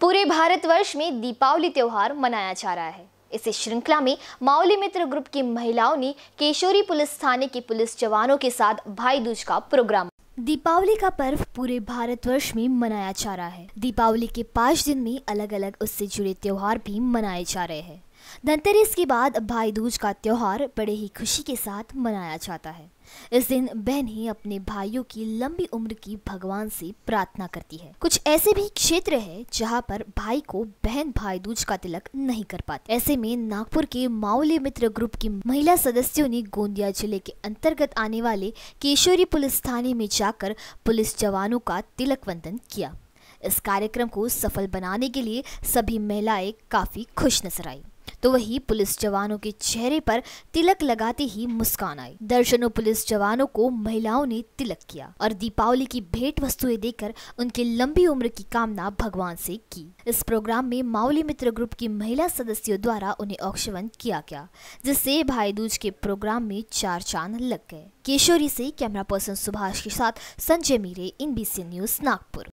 पूरे भारतवर्ष में दीपावली त्यौहार मनाया जा रहा है इसी श्रृंखला में माओली मित्र ग्रुप की महिलाओं ने केशोरी पुलिस थाने के पुलिस जवानों के साथ भाई दूज का प्रोग्राम दीपावली का पर्व पूरे भारतवर्ष में मनाया जा रहा है दीपावली के पांच दिन में अलग अलग उससे जुड़े त्योहार भी मनाए जा रहे हैं धनतेरस के बाद भाई दूज का त्यौहार बड़े ही खुशी के साथ मनाया जाता है इस दिन बहनें अपने भाइयों की लंबी उम्र की भगवान से प्रार्थना करती है कुछ ऐसे भी क्षेत्र है जहां पर भाई को बहन भाई दूज का तिलक नहीं कर पाते ऐसे में नागपुर के माओली मित्र ग्रुप की महिला सदस्यों ने गोंदिया जिले के अंतर्गत आने वाले केशोरी पुलिस थाने में जाकर पुलिस जवानों का तिलक वंदन किया इस कार्यक्रम को सफल बनाने के लिए सभी महिलाएं काफी खुश नजर आई तो वही पुलिस जवानों के चेहरे पर तिलक लगाते ही मुस्कान आई दर्शनों पुलिस जवानों को महिलाओं ने तिलक किया और दीपावली की भेंट वस्तुएं देकर उनकी लंबी उम्र की कामना भगवान से की इस प्रोग्राम में माउली मित्र ग्रुप की महिला सदस्यों द्वारा उन्हें औक्षवन किया गया जिससे भाई दूज के प्रोग्राम में चार चांद लग गए केशोरी से कैमरा पर्सन सुभाष के साथ संजय मीरे इन न्यूज नागपुर